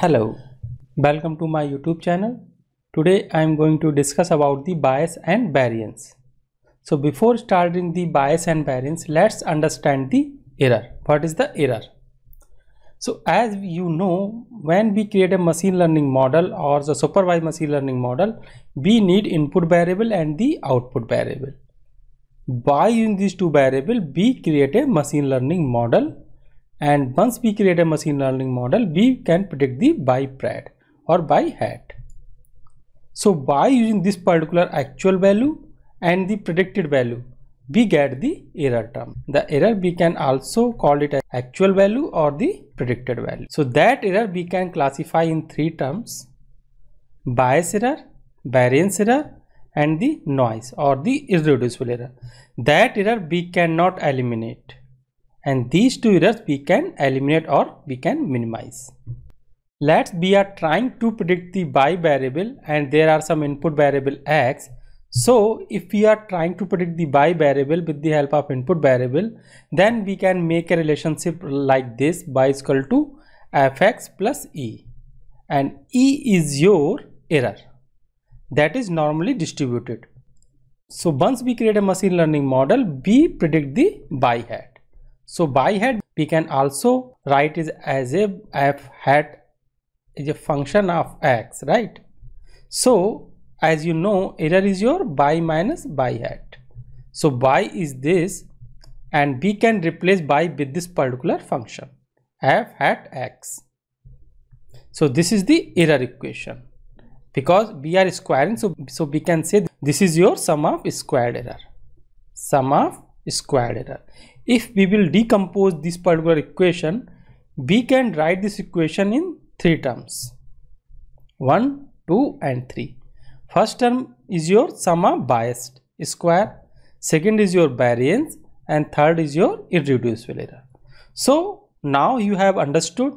Hello, welcome to my YouTube channel. Today I am going to discuss about the bias and variance. So before starting the bias and variance, let's understand the error. What is the error? So as you know, when we create a machine learning model or the supervised machine learning model, we need input variable and the output variable. By using these two variables, we create a machine learning model and once we create a machine learning model we can predict the by pred or by hat so by using this particular actual value and the predicted value we get the error term the error we can also call it as actual value or the predicted value so that error we can classify in three terms bias error variance error and the noise or the irreducible error that error we cannot eliminate and these two errors we can eliminate or we can minimize. Let's we are trying to predict the y variable and there are some input variable x. So if we are trying to predict the y variable with the help of input variable, then we can make a relationship like this y is equal to fx plus e and e is your error that is normally distributed. So once we create a machine learning model, we predict the y hat. So by hat we can also write is as a f hat is a function of x right. So as you know error is your by minus by hat. So by is this and we can replace by with this particular function f hat x. So this is the error equation because we are squaring so, so we can say this is your sum of squared error sum of squared error if we will decompose this particular equation we can write this equation in three terms 1 2 and 3 first term is your sum of biased square second is your variance and third is your irreducible error so now you have understood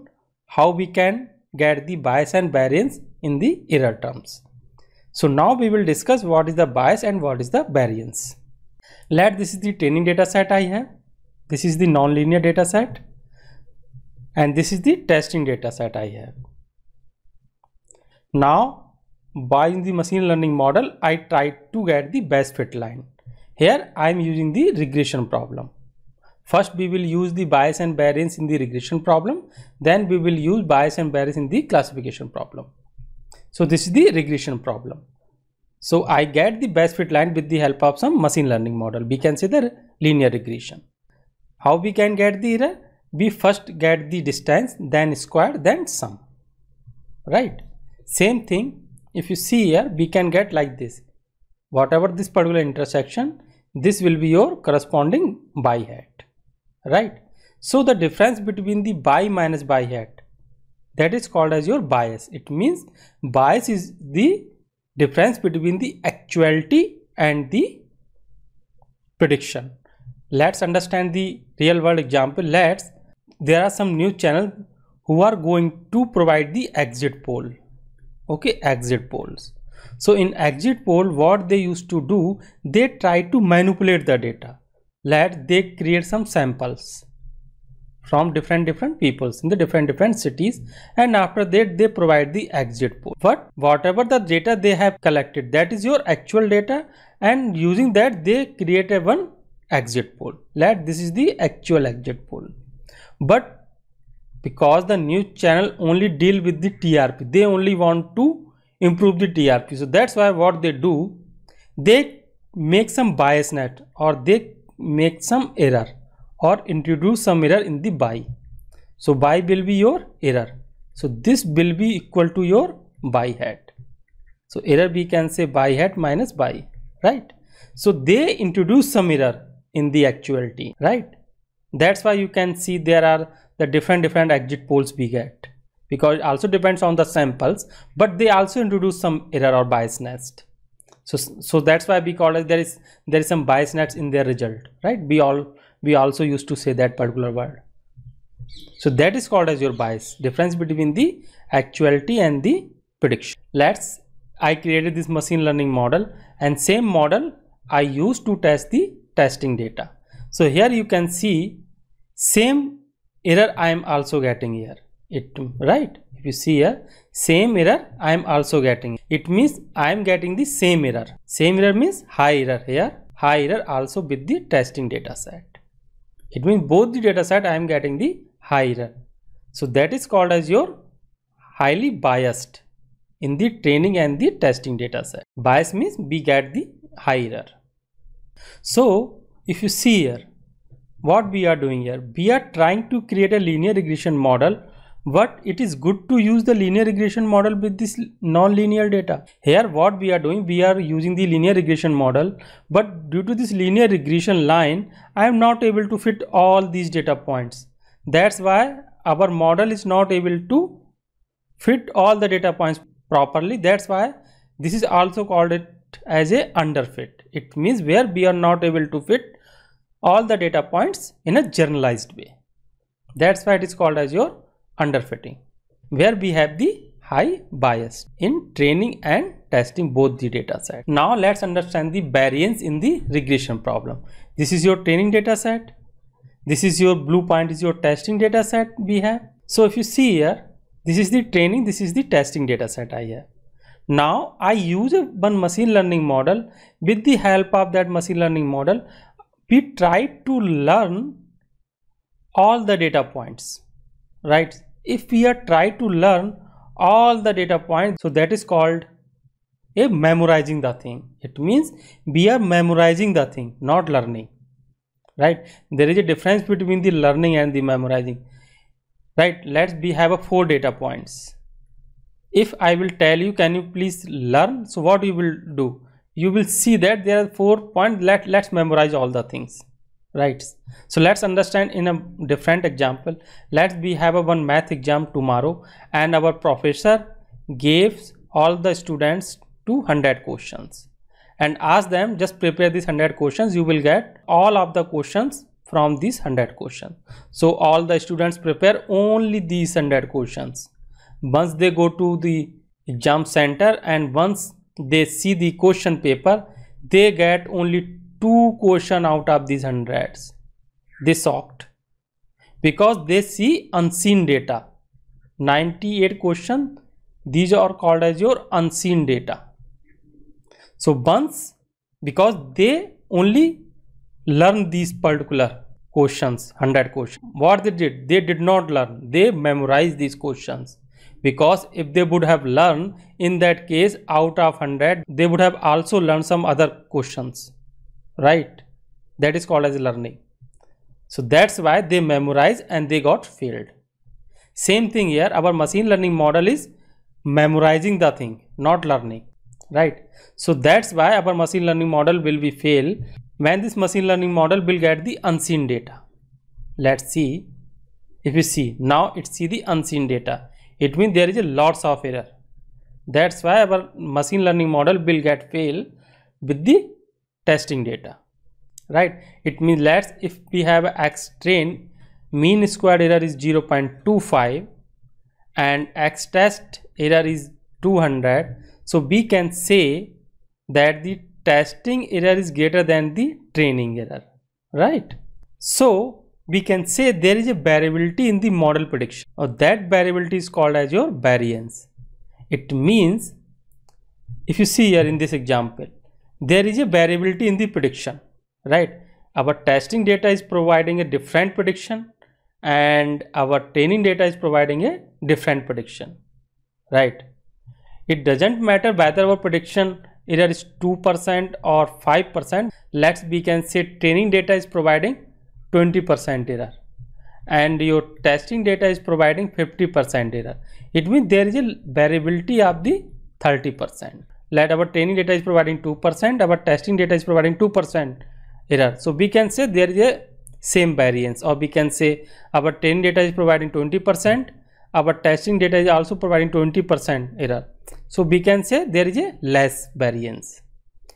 how we can get the bias and variance in the error terms so now we will discuss what is the bias and what is the variance let this is the training data set i have this is the nonlinear data set and this is the testing data set I have. Now by the machine learning model, I try to get the best fit line. Here I am using the regression problem. First we will use the bias and variance in the regression problem. Then we will use bias and variance in the classification problem. So this is the regression problem. So I get the best fit line with the help of some machine learning model. We can say the linear regression. How we can get the error? We first get the distance, then square, then sum. Right? Same thing, if you see here, we can get like this. Whatever this particular intersection, this will be your corresponding by hat. Right? So the difference between the by minus by hat, that is called as your bias. It means bias is the difference between the actuality and the prediction let's understand the real world example let's there are some news channels who are going to provide the exit poll okay exit polls so in exit poll what they used to do they try to manipulate the data let they create some samples from different different peoples in the different different cities and after that they provide the exit poll but whatever the data they have collected that is your actual data and using that they create a one exit poll let this is the actual exit poll but because the news channel only deal with the trp they only want to improve the trp so that's why what they do they make some bias net or they make some error or introduce some error in the buy so buy will be your error so this will be equal to your buy hat so error we can say buy hat minus buy right so they introduce some error in the actuality right that's why you can see there are the different different exit polls we get because it also depends on the samples but they also introduce some error or nest. so so that's why we call it there is there is some bias nest in their result right we all we also used to say that particular word so that is called as your bias difference between the actuality and the prediction let's i created this machine learning model and same model i used to test the testing data so here you can see same error I am also getting here it right if you see here same error I am also getting it means I am getting the same error same error means high error here high error also with the testing data set it means both the data set I am getting the high error so that is called as your highly biased in the training and the testing data set bias means we get the high error so if you see here, what we are doing here, we are trying to create a linear regression model but it is good to use the linear regression model with this non-linear data here what we are doing we are using the linear regression model but due to this linear regression line i am not able to fit all these data points that's why our model is not able to fit all the data points properly that's why this is also called a as a underfit. It means where we are not able to fit all the data points in a generalized way. That's why it is called as your underfitting, where we have the high bias in training and testing both the data set. Now let's understand the variance in the regression problem. This is your training data set. This is your blue point is your testing data set we have. So if you see here, this is the training, this is the testing data set I have. Now I use one machine learning model. With the help of that machine learning model, we try to learn all the data points, right? If we are try to learn all the data points, so that is called a memorizing the thing. It means we are memorizing the thing, not learning, right? There is a difference between the learning and the memorizing, right? Let's we have a four data points if I will tell you can you please learn so what you will do you will see that there are four points let let's memorize all the things right so let's understand in a different example let's we have a one math exam tomorrow and our professor gives all the students 200 questions and ask them just prepare these 100 questions you will get all of the questions from these 100 questions so all the students prepare only these 100 questions once they go to the exam center and once they see the question paper they get only two question out of these hundreds they shocked because they see unseen data 98 question these are called as your unseen data so once because they only learn these particular questions 100 questions what they did they did not learn they memorized these questions because if they would have learned in that case out of 100 they would have also learned some other questions right that is called as learning so that's why they memorize and they got failed same thing here our machine learning model is memorizing the thing not learning right so that's why our machine learning model will be fail when this machine learning model will get the unseen data let's see if you see now it see the unseen data it means there is a lots of error that's why our machine learning model will get fail with the testing data right it means let's if we have x train mean squared error is 0.25 and x test error is 200 so we can say that the testing error is greater than the training error right so we can say there is a variability in the model prediction or that variability is called as your variance. It means if you see here in this example, there is a variability in the prediction, right? Our testing data is providing a different prediction and our training data is providing a different prediction, right? It doesn't matter whether our prediction error is 2% or 5%. Let's we can say training data is providing 20% error and your testing data is providing 50% error. It means there is a variability of the 30%. Let our training data is providing 2%, our testing data is providing 2% error. So we can say there is a same variance or we can say our training data is providing 20%, our testing data is also providing 20% error. So we can say there is a less variance.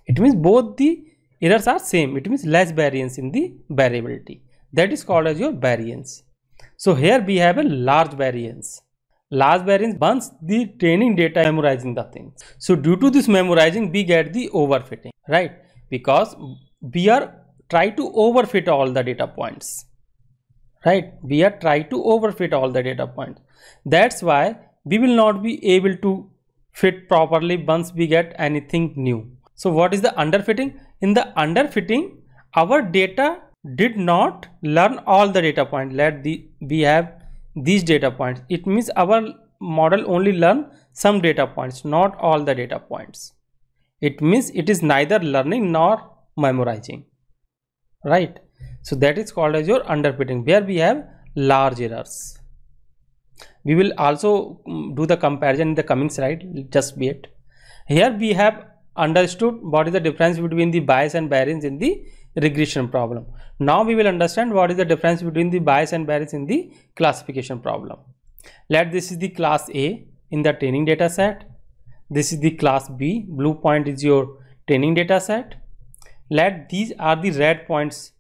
It means both the errors are same it means less variance in the variability that is called as your variance so here we have a large variance large variance once the training data memorizing the thing so due to this memorizing we get the overfitting right because we are try to overfit all the data points right we are try to overfit all the data points that's why we will not be able to fit properly once we get anything new so what is the underfitting in the underfitting, our data did not learn all the data point. Let the we have these data points. It means our model only learn some data points, not all the data points. It means it is neither learning nor memorizing. Right. So that is called as your underfitting where we have large errors. We will also mm, do the comparison in the coming slide. Just wait. Here we have understood what is the difference between the bias and variance in the regression problem. Now we will understand what is the difference between the bias and variance in the classification problem. Let this is the class A in the training data set. This is the class B, blue point is your training data set. Let these are the red points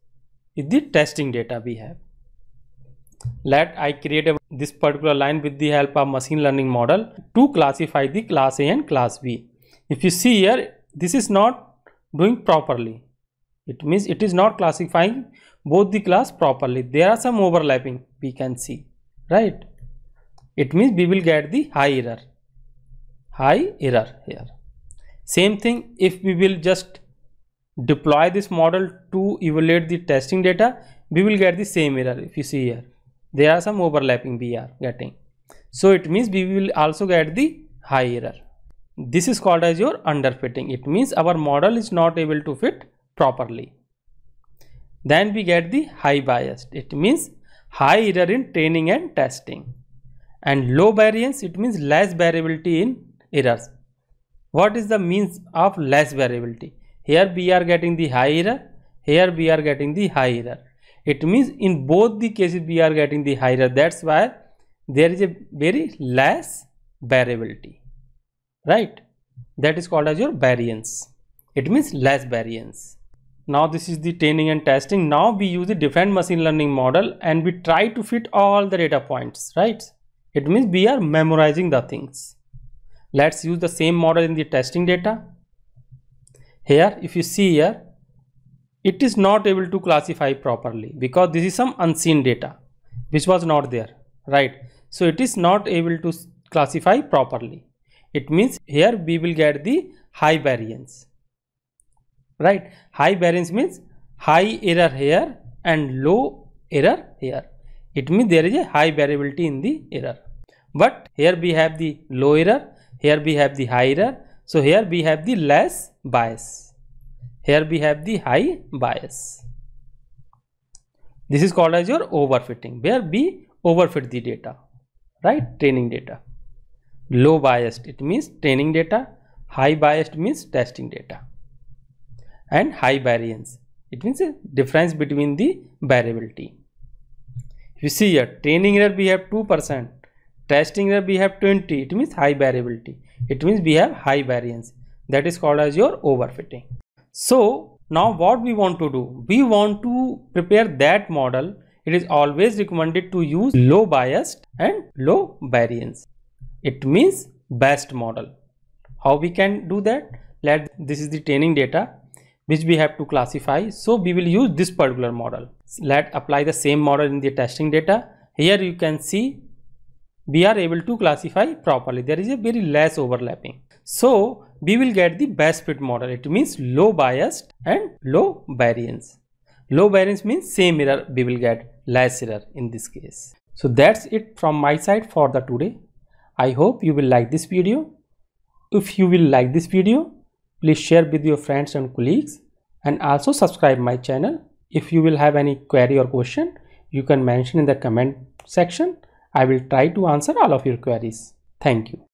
is the testing data we have. Let I create a, this particular line with the help of machine learning model to classify the class A and class B if you see here this is not doing properly it means it is not classifying both the class properly there are some overlapping we can see right it means we will get the high error high error here same thing if we will just deploy this model to evaluate the testing data we will get the same error if you see here there are some overlapping we are getting so it means we will also get the high error this is called as your underfitting it means our model is not able to fit properly then we get the high bias it means high error in training and testing and low variance it means less variability in errors what is the means of less variability here we are getting the high error here we are getting the high error it means in both the cases we are getting the high error that's why there is a very less variability right that is called as your variance it means less variance now this is the training and testing now we use a different machine learning model and we try to fit all the data points right it means we are memorizing the things let's use the same model in the testing data here if you see here it is not able to classify properly because this is some unseen data which was not there right so it is not able to classify properly it means here we will get the high variance right high variance means high error here and low error here it means there is a high variability in the error but here we have the low error here we have the high error so here we have the less bias here we have the high bias this is called as your overfitting where we overfit the data right training data low biased it means training data high biased means testing data and high variance it means a difference between the variability you see here training error we have 2% testing error we have 20 it means high variability it means we have high variance that is called as your overfitting so now what we want to do we want to prepare that model it is always recommended to use low biased and low variance it means best model how we can do that let this is the training data which we have to classify so we will use this particular model let apply the same model in the testing data here you can see we are able to classify properly there is a very less overlapping so we will get the best fit model it means low bias and low variance low variance means same error we will get less error in this case so that's it from my side for the today I hope you will like this video. If you will like this video, please share with your friends and colleagues and also subscribe my channel. If you will have any query or question, you can mention in the comment section. I will try to answer all of your queries. Thank you.